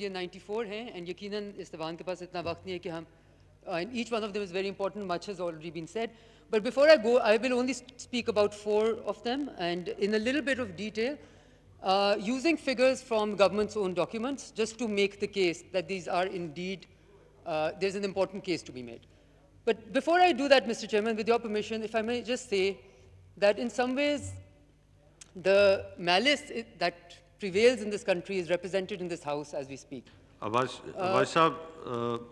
ये 94 हैं एंड यकीनन इस्तेवान के पास इतना वक्त नहीं and uh, each one of them is very important much has already been said but before i go i will only speak about four of them and in a little bit of detail uh, using figures from government's own documents just to make the case that these are indeed uh, there's an important case to be made but before i do that mr chairman with your permission if i may just say that in some ways the malice that prevails in this country is represented in this house as we speak. Uh, uh, uh, Abbas,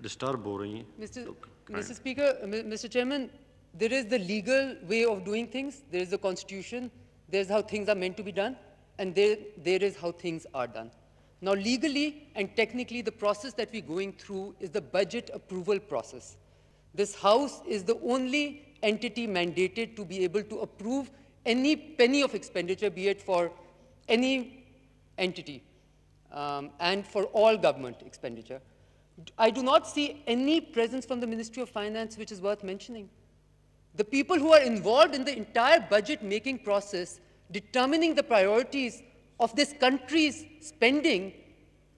disturb ho rahi Mr. Mr. Speaker, Mr. Chairman, there is the legal way of doing things, there is the constitution, there is how things are meant to be done, and there, there is how things are done. Now, legally and technically, the process that we're going through is the budget approval process. This House is the only entity mandated to be able to approve any penny of expenditure, be it for any entity um, and for all government expenditure. I do not see any presence from the Ministry of Finance which is worth mentioning. The people who are involved in the entire budget making process, determining the priorities of this country's spending,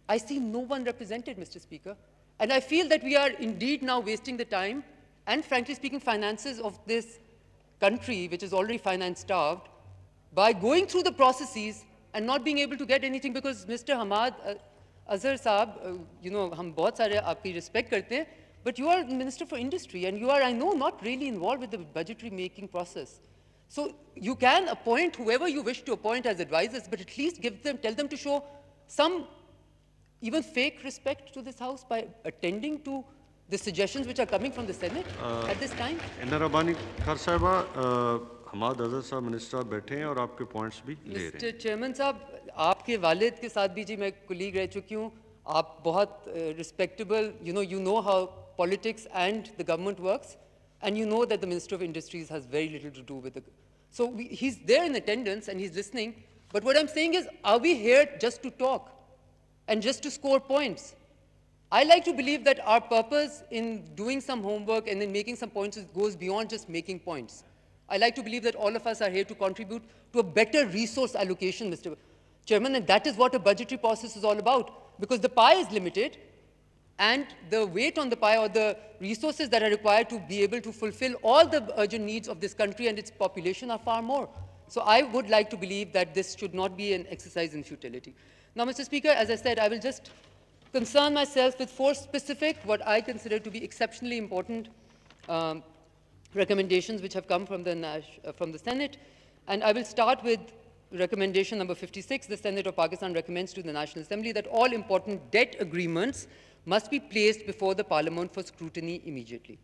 I see no one represented, Mr. Speaker. And I feel that we are indeed now wasting the time and, frankly speaking, finances of this country, which is already finance starved, by going through the processes and not being able to get anything because Mr. Hamad uh, Azhar Saab, uh, you know, हम बहुत सारे आपकी respect करते हैं, but you are Minister for Industry and you are, I know, not really involved with the budgetary making process. So you can appoint whoever you wish to appoint as advisors, but at least give them, tell them to show some even fake respect to this house by attending to the suggestions which are coming from the Senate uh, at this time. Narabani हमारे अजहर साहब minister बैठे हैं और आपके points भी ले रहे हैं। चेयरमैन साहब आपके वालिद के साथ भी जी मैं कुलीग रह चुकी हूँ आप बहुत respectable you know you know how politics and the government works and you know that the minister of industries has very little to do with so he is there in attendance and he is listening but what I am saying is are we here just to talk and just to score points I like to believe that our purpose in doing some homework and in making some points goes beyond just making points I like to believe that all of us are here to contribute to a better resource allocation, Mr. Chairman, and that is what a budgetary process is all about, because the pie is limited, and the weight on the pie or the resources that are required to be able to fulfill all the urgent needs of this country and its population are far more. So I would like to believe that this should not be an exercise in futility. Now, Mr. Speaker, as I said, I will just concern myself with four specific, what I consider to be exceptionally important um, recommendations which have come from the, Nash, uh, from the Senate. And I will start with recommendation number 56. The Senate of Pakistan recommends to the National Assembly that all important debt agreements must be placed before the Parliament for scrutiny immediately.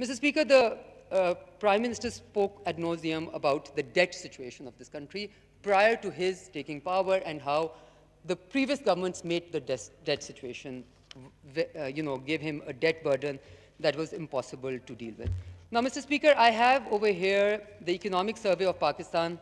Mr. Speaker, the uh, Prime Minister spoke ad nauseum about the debt situation of this country prior to his taking power and how the previous governments made the debt situation, uh, you know, gave him a debt burden that was impossible to deal with. Now, Mr. Speaker, I have over here the Economic Survey of Pakistan,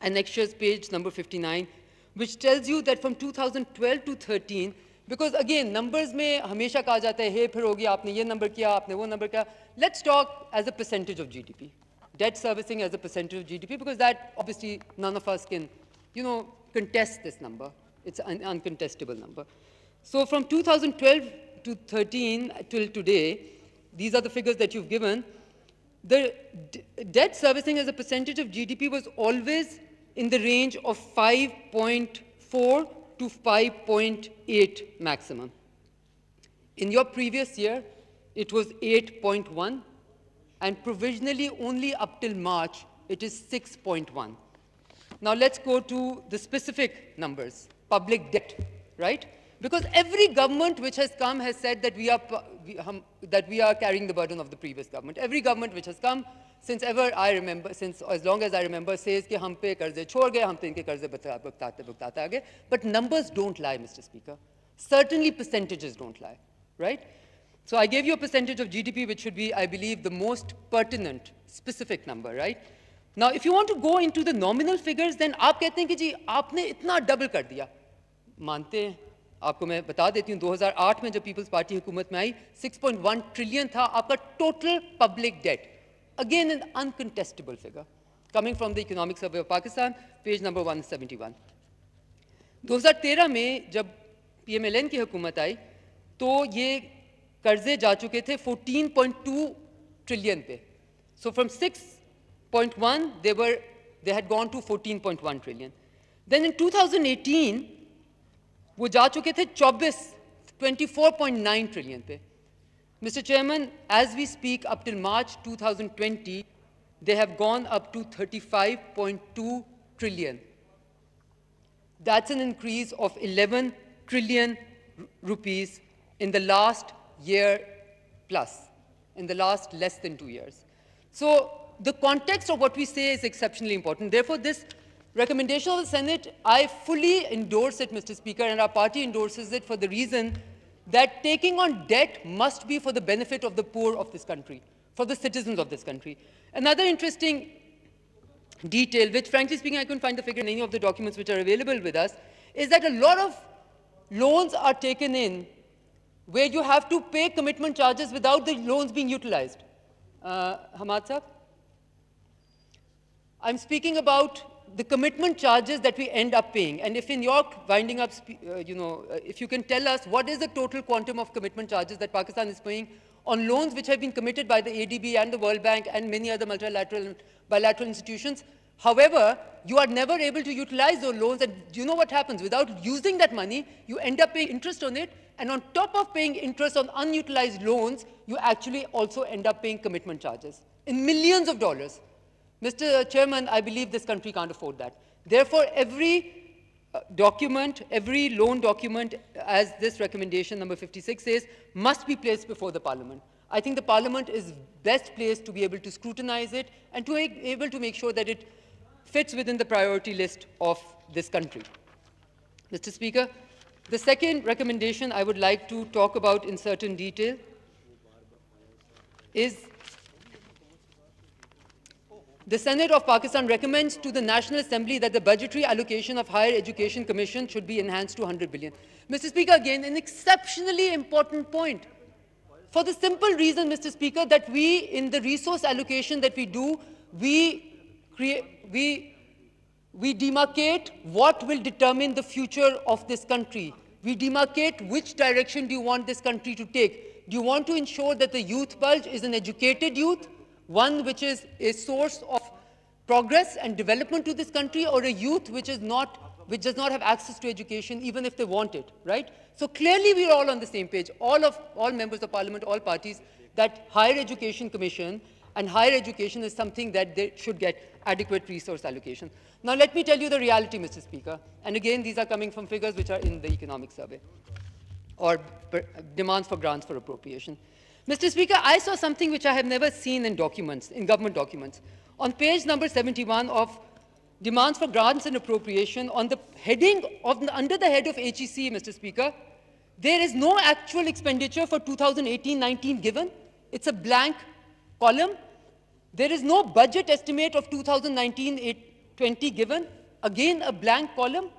and next year's page number 59, which tells you that from 2012 to 13, because again, numbers may hamesha कहा जाता है, हे फिर हो गया, number किया, आपने वो number Let's talk as a percentage of GDP, debt servicing as a percentage of GDP, because that obviously none of us can, you know, contest this number. It's an uncontestable number. So from 2012 to 13 till today, these are the figures that you've given. The debt servicing as a percentage of GDP was always in the range of 5.4 to 5.8 maximum. In your previous year, it was 8.1, and provisionally only up till March, it is 6.1. Now let's go to the specific numbers. Public debt, right? Because every government which has come has said that we are, that we are carrying the burden of the previous government. Every government which has come, since ever I remember, since as long as I remember, says that हम पे कर्जे छोड़ गए, हम तो इनके कर्जे But numbers don't lie, Mr. Speaker. Certainly percentages don't lie, right? So I gave you a percentage of GDP, which should be, I believe, the most pertinent, specific number, right? Now, if you want to go into the nominal figures, then आप कहते हैं कि जी आपने इतना कर दिया. मानते आपको मैं बता देती हूँ 2008 में जब पीपल्स पार्टी हुकूमत में आई 6.1 ट्रिलियन था आपका total public debt again an uncontestable figure coming from the economic survey of Pakistan page number 171 2013 में जब पीएमएलएन की हुकूमत आई तो ये कर्जे जा चुके थे 14.2 ट्रिलियन पे so from 6.1 they were they had gone to thousand trillion then in वो जा चुके थे Mr. Chairman, as we speak, up till March 2020, they have gone up to 35.2 trillion. That's an increase of 11 trillion rupees in the last year plus, in the last less than two years. So the context of what we say is exceptionally important. Therefore, this Recommendation of the Senate, I fully endorse it, Mr. Speaker, and our party endorses it for the reason that taking on debt must be for the benefit of the poor of this country, for the citizens of this country. Another interesting detail, which frankly speaking, I couldn't find the figure in any of the documents which are available with us, is that a lot of loans are taken in where you have to pay commitment charges without the loans being utilized. Uh, Hamad I'm speaking about the commitment charges that we end up paying, and if in your winding up, uh, you know, uh, if you can tell us what is the total quantum of commitment charges that Pakistan is paying on loans which have been committed by the ADB and the World Bank and many other multilateral and bilateral institutions. However, you are never able to utilize those loans, and you know what happens? Without using that money, you end up paying interest on it, and on top of paying interest on unutilized loans, you actually also end up paying commitment charges in millions of dollars. Mr. Chairman, I believe this country can't afford that. Therefore, every uh, document, every loan document, uh, as this recommendation number 56 says, must be placed before the Parliament. I think the Parliament is best placed to be able to scrutinize it and to be able to make sure that it fits within the priority list of this country. Mr. Speaker, the second recommendation I would like to talk about in certain detail is the Senate of Pakistan recommends to the National Assembly that the budgetary allocation of Higher Education Commission should be enhanced to 100 billion. Mr. Speaker, again, an exceptionally important point. For the simple reason, Mr. Speaker, that we, in the resource allocation that we do, we, we, we demarcate what will determine the future of this country. We demarcate which direction do you want this country to take. Do you want to ensure that the youth bulge is an educated youth? one which is a source of progress and development to this country or a youth which is not which does not have access to education even if they want it, right? So clearly we're all on the same page, all of all members of parliament, all parties, that higher education commission and higher education is something that they should get adequate resource allocation. Now let me tell you the reality, Mr. Speaker. And again, these are coming from figures which are in the economic survey or demands for grants for appropriation. Mr. Speaker, I saw something which I have never seen in documents, in government documents. On page number 71 of demands for grants and appropriation, on the heading of, under the head of HEC, Mr. Speaker, there is no actual expenditure for 2018-19 given. It's a blank column. There is no budget estimate of 2019-20 given. Again, a blank column.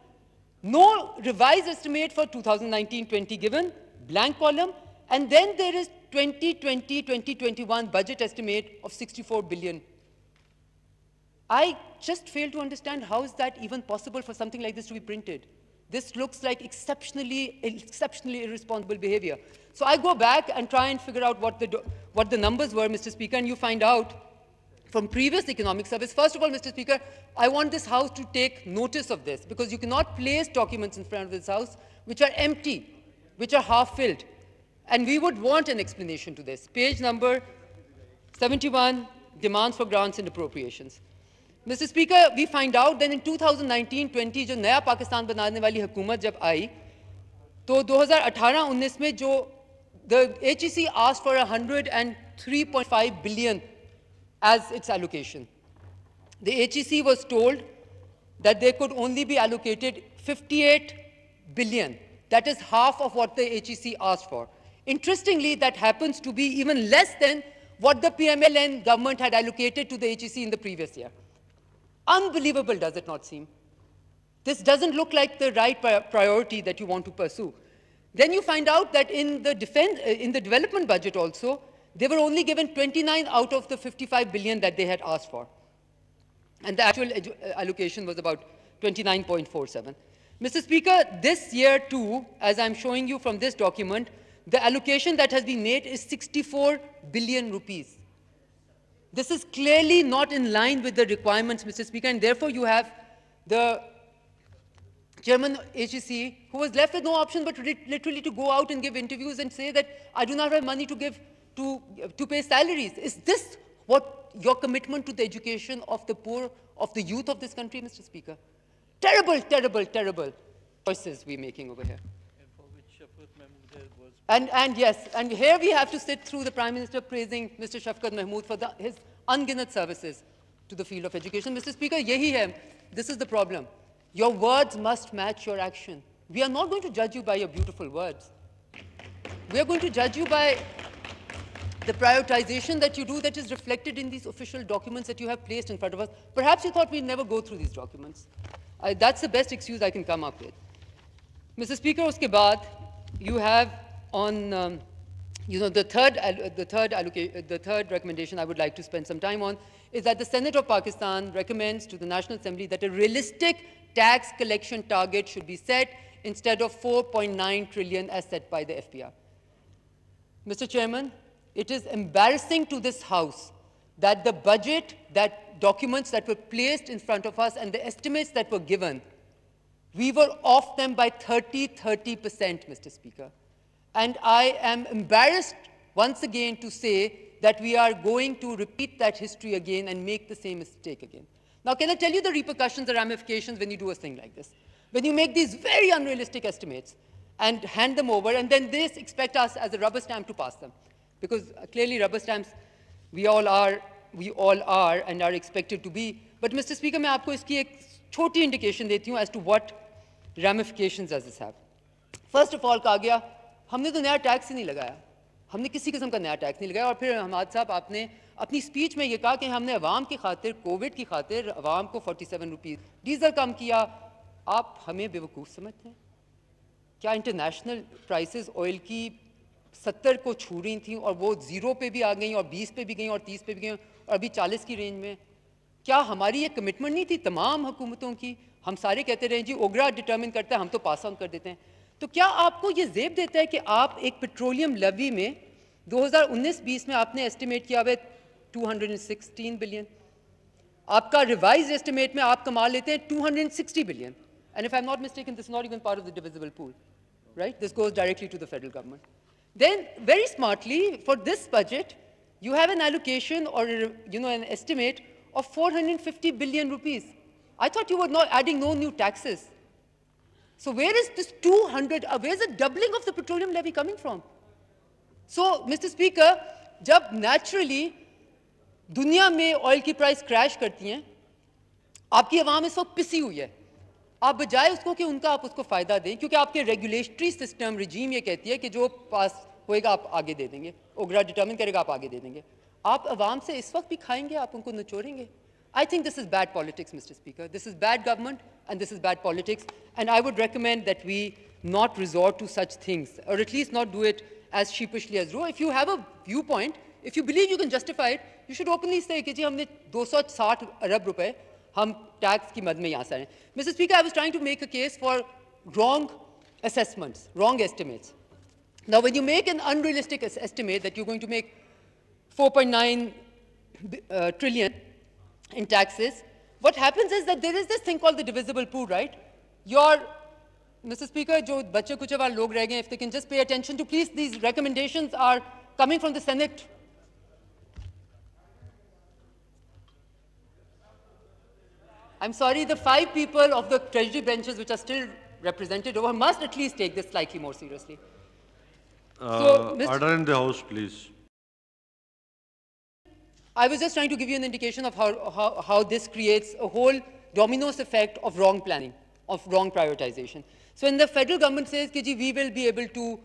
No revised estimate for 2019-20 given, blank column. And then there is 2020-2021 budget estimate of 64 billion. I just fail to understand how is that even possible for something like this to be printed. This looks like exceptionally, exceptionally irresponsible behavior. So I go back and try and figure out what the, what the numbers were, Mr. Speaker, and you find out from previous economic service. First of all, Mr. Speaker, I want this House to take notice of this because you cannot place documents in front of this House which are empty, which are half-filled. And we would want an explanation to this. Page number 71, demands for grants and appropriations. Mr. Speaker, we find out that in 2019-20 जो नया Pakistan बनाने वाली हुकूमत जब 2018-19 the HEC asked for 103.5 billion as its allocation. The HEC was told that they could only be allocated 58 billion. That is half of what the HEC asked for. Interestingly, that happens to be even less than what the PMLN government had allocated to the HEC in the previous year. Unbelievable, does it not seem? This doesn't look like the right priority that you want to pursue. Then you find out that in the, defense, uh, in the development budget also, they were only given 29 out of the 55 billion that they had asked for. And the actual uh, allocation was about 29.47. Mr. Speaker, this year too, as I'm showing you from this document, the allocation that has been made is 64 billion rupees. This is clearly not in line with the requirements, Mr. Speaker, and therefore you have the chairman HEC who was left with no option but literally to go out and give interviews and say that I do not have money to give to, to pay salaries. Is this what your commitment to the education of the poor, of the youth of this country, Mr. Speaker? Terrible, terrible, terrible choices we're making over here. And, and yes, and here we have to sit through the Prime Minister praising Mr. Shafkat Mahmood for the, his unguarded services to the field of education. Mr. Speaker, yehi hai. This is the problem. Your words must match your action. We are not going to judge you by your beautiful words. We are going to judge you by the prioritization that you do that is reflected in these official documents that you have placed in front of us. Perhaps you thought we'd never go through these documents. I, that's the best excuse I can come up with. Mr. Speaker, uske baad, you have on, um, you know, the third, uh, the, third the third recommendation I would like to spend some time on is that the Senate of Pakistan recommends to the National Assembly that a realistic tax collection target should be set instead of 4.9 trillion as set by the FPR. Mr. Chairman, it is embarrassing to this House that the budget, that documents that were placed in front of us and the estimates that were given we were off them by 30, 30%, Mr. Speaker. And I am embarrassed once again to say that we are going to repeat that history again and make the same mistake again. Now, can I tell you the repercussions, the ramifications when you do a thing like this? When you make these very unrealistic estimates and hand them over, and then they expect us as a rubber stamp to pass them. Because uh, clearly rubber stamps, we all are, we all are and are expected to be. But Mr. Speaker, I आपको इसकी a छोटी indication as to what ramification Aziz साहब first of all कहा गया हमने तो नया tax ही नहीं लगाया हमने किसी किस्म का नया टैक्स नहीं लगाया और फिर हमाद साहब आपने अपनी स्पीच में ये कहा कि हमने अवाम की खातिर कोविड की खातिर अवाम को फोर्टी सेवन रुपीज़ डीज़ल कम किया आप हमें बेवकूफ़ समझते हैं क्या इंटरनेशनल प्राइसेस ऑयल की सत्तर को छू रही थी और वो ज़ीरो पे भी आ गई और बीस पे भी गई और तीस पे भी गई और अभी चालीस की रेंज में क्या हमारी ये कमिटमेंट नहीं थी तमाम हुकूमतों की हम सारे कहते रहे जी ओगरा डिटर्मिन करता है हम तो पास ऑन कर देते हैं तो क्या आपको ये जेब देता है कि आप एक पेट्रोलियम लवी में 2019-20 में आपने एस्टिमेट किया हुआ 216 बिलियन आपका रिवाइज एस्टिमेट में आप कमा लेते हैं 260 billion and if I am not mistaken this not even part of the divisible pool right this goes directly to the federal government then very smartly for this budget you have an allocation or you know an estimate of 450 billion rupees. I thought you were not adding no new taxes. So where is this 200, uh, where is the doubling of the petroleum levy coming from? So, Mr. Speaker, जब naturally दुनिया में oil ki price crash करती हैं आपकी आवाम is so पिसी हुई है आप बजाय उसको कि उनका आप उसको फ़ायदा दें क्योंकि आपके रेगुलेटरी सिस्टम रिजीम ये कहती है कि जो पास होएगा आप आगे दे देंगे ओगरा डिटर्मिन करेगा आप आगे दे देंगे आप आवाम से इस वक्त भी खाएंगे आप उनको नचोड़ेंगे I think this is bad politics mister speaker this is bad government and this is bad politics and I would recommend that we not resort to such things or at least not do it as sheepishly as row if you have a view point if you believe you can justify it you should openly say कि जी हमने दो सौ साठ अरब रुपए हम tax की मद में यहाँ से आए mister speaker I was trying to make a case for wrong assessments wrong estimates ना one you make an unrealistic estimate that you going to make 4.9 uh, trillion in taxes, what happens is that there is this thing called the divisible pool, right? Your, Mr. Speaker, if they can just pay attention to, please, these recommendations are coming from the Senate. I'm sorry, the five people of the Treasury benches which are still represented over must at least take this slightly more seriously. Uh, so, order in the House, please. I was just trying to give you an indication of how, how, how this creates a whole dominoes effect of wrong planning, of wrong prioritization. So when the federal government says, Kiji, we will be able to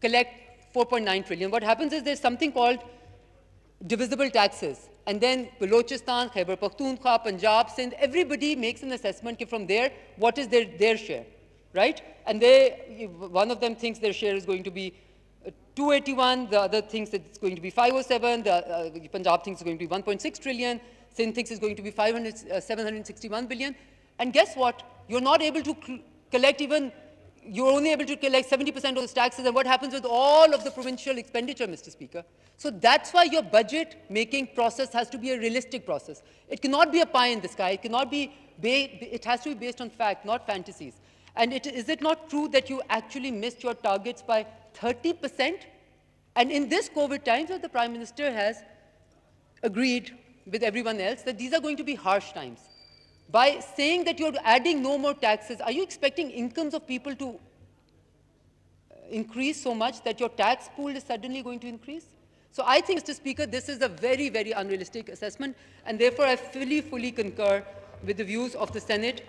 collect 4.9 trillion, what happens is there's something called divisible taxes. And then Balochistan, Khyber Pakhtunkhwa, Punjab, Sindh, everybody makes an assessment from there, what is their, their share, right? And they, one of them thinks their share is going to be 281, the other things that it's going to be 507, the uh, Punjab thinks it's going to be 1.6 trillion, Sindh thinks it's going to be 500, uh, 761 billion. And guess what? You're not able to collect even, you're only able to collect 70% of the taxes, and what happens with all of the provincial expenditure, Mr. Speaker? So that's why your budget-making process has to be a realistic process. It cannot be a pie in the sky. It cannot be, it has to be based on fact, not fantasies. And it, is it not true that you actually missed your targets by 30%? And in this COVID times, the Prime Minister has agreed with everyone else that these are going to be harsh times. By saying that you're adding no more taxes, are you expecting incomes of people to uh, increase so much that your tax pool is suddenly going to increase? So I think, Mr. Speaker, this is a very, very unrealistic assessment, and therefore I fully, fully concur with the views of the Senate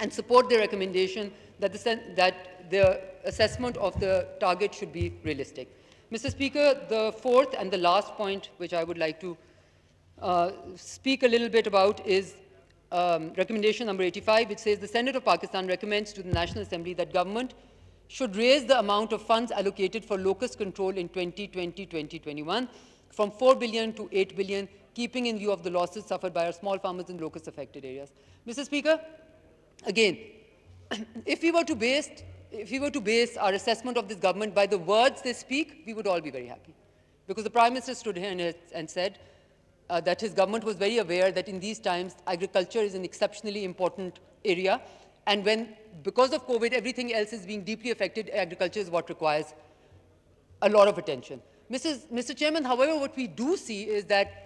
and support the recommendation that the, that the assessment of the target should be realistic. Mr. Speaker, the fourth and the last point which I would like to uh, speak a little bit about is um, recommendation number 85, which says the Senate of Pakistan recommends to the National Assembly that government should raise the amount of funds allocated for locust control in 2020-2021 from 4 billion to 8 billion, keeping in view of the losses suffered by our small farmers in locust affected areas. Mr. Speaker, Again, if we were to base if we were to base our assessment of this government by the words they speak, we would all be very happy. Because the Prime Minister stood here and said uh, that his government was very aware that in these times, agriculture is an exceptionally important area. And when, because of COVID, everything else is being deeply affected, agriculture is what requires a lot of attention. Mrs, Mr. Chairman, however, what we do see is that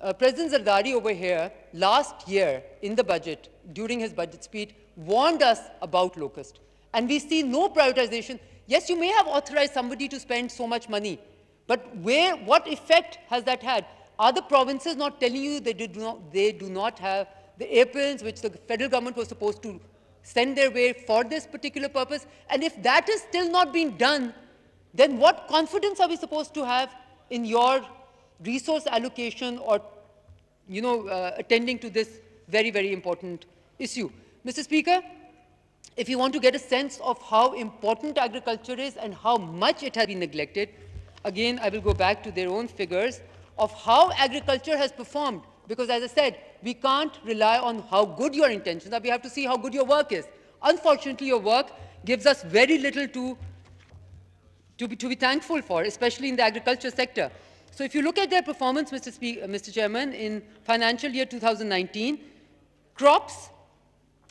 uh, President Zardari over here, last year in the budget, during his budget speech, warned us about locust. And we see no prioritization. Yes, you may have authorized somebody to spend so much money, but where, what effect has that had? Are the provinces not telling you they do not, they do not have the airplanes which the federal government was supposed to send their way for this particular purpose? And if that is still not being done, then what confidence are we supposed to have in your resource allocation or you know, uh, attending to this very, very important issue. Mr. Speaker, if you want to get a sense of how important agriculture is and how much it has been neglected, again, I will go back to their own figures of how agriculture has performed. Because as I said, we can't rely on how good your intentions are. We have to see how good your work is. Unfortunately, your work gives us very little to, to, be, to be thankful for, especially in the agriculture sector. So if you look at their performance, Mr. Uh, Mr. Chairman, in financial year 2019, crops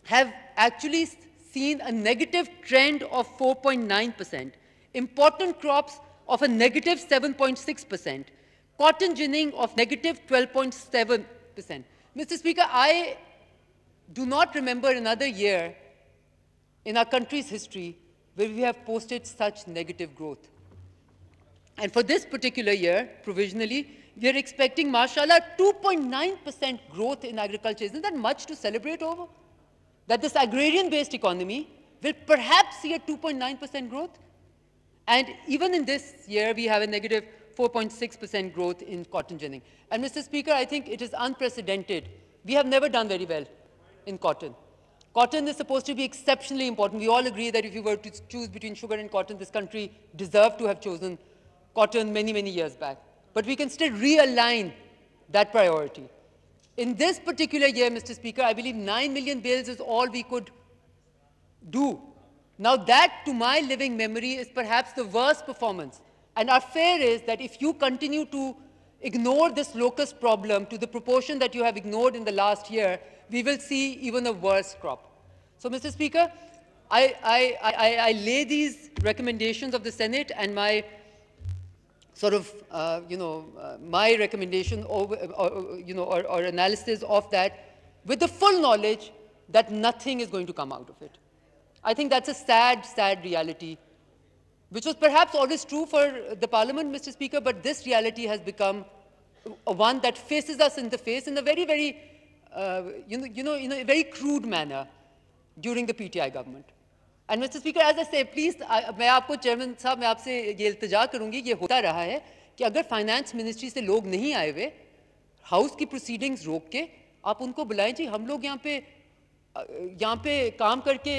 have actually seen a negative trend of 4.9%, important crops of a negative 7.6%, cotton ginning of negative 12.7%. Mr. Speaker, I do not remember another year in our country's history where we have posted such negative growth. And for this particular year, provisionally, we are expecting, mashallah, 2.9% growth in agriculture. Isn't that much to celebrate over? That this agrarian-based economy will perhaps see a 2.9% growth? And even in this year, we have a negative 4.6% growth in cotton ginning. And Mr. Speaker, I think it is unprecedented. We have never done very well in cotton. Cotton is supposed to be exceptionally important. We all agree that if you were to choose between sugar and cotton, this country deserved to have chosen cotton many, many years back. But we can still realign that priority. In this particular year, Mr. Speaker, I believe 9 million bales is all we could do. Now that, to my living memory, is perhaps the worst performance. And our fear is that if you continue to ignore this locust problem to the proportion that you have ignored in the last year, we will see even a worse crop. So, Mr. Speaker, I, I, I, I lay these recommendations of the Senate and my sort of, uh, you know, uh, my recommendation or, or uh, uh, you know, or, or, analysis of that with the full knowledge that nothing is going to come out of it. I think that's a sad, sad reality, which was perhaps always true for the parliament, Mr. Speaker, but this reality has become one that faces us in the face in a very, very, uh, you, know, you know, in a very crude manner during the PTI government. And mister speaker as I say please मैं आपको chairman साहब मैं आपसे ये इल्तजा करूँगी ये होता रहा है कि अगर फाइनेंस मिनिस्ट्री से लोग नहीं आए हुए हाउस की प्रोसीडिंग्स रोक के आप उनको बुलाएं जी हम लोग यहाँ पे यहाँ पे काम करके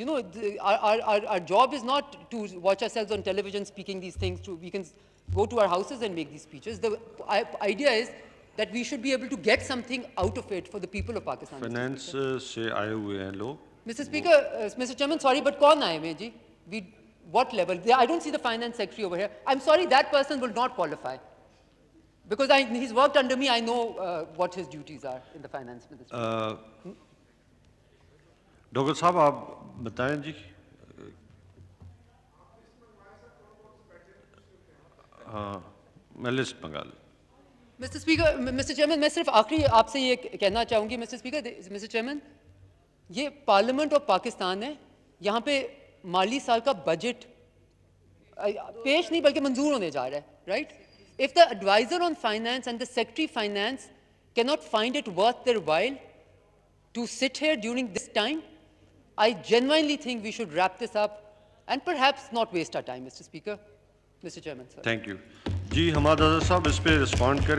you know our job is not to watch our selves on television speaking these things to we can go to our houses and make these speeches. The idea is that we should be able to get something out of it for the people of Pakistan finance से आए हुए हैं लोग Mr. Speaker, uh, Mr. Chairman, sorry, but kaun We, what level? I don't see the finance secretary over here. I'm sorry, that person will not qualify. Because I, he's worked under me, I know uh, what his duties are in the finance ministry. Speaker, Mr. Chairman, साहब आप बताएं जी you. Uh, मैं list मंगा ली mister ये parliament of Pakistan है यहाँ पे माली साल का बजट पेश नहीं बल्कि मंजूर होने जा रहा है right if the adviser on finance and the secretary finance can not find it worth their while to sit here during this time I genuinely think we should wrap this up and perhaps not waste our time mister speaker mister chairman thank you जी हमारा साहब इस पर respond करें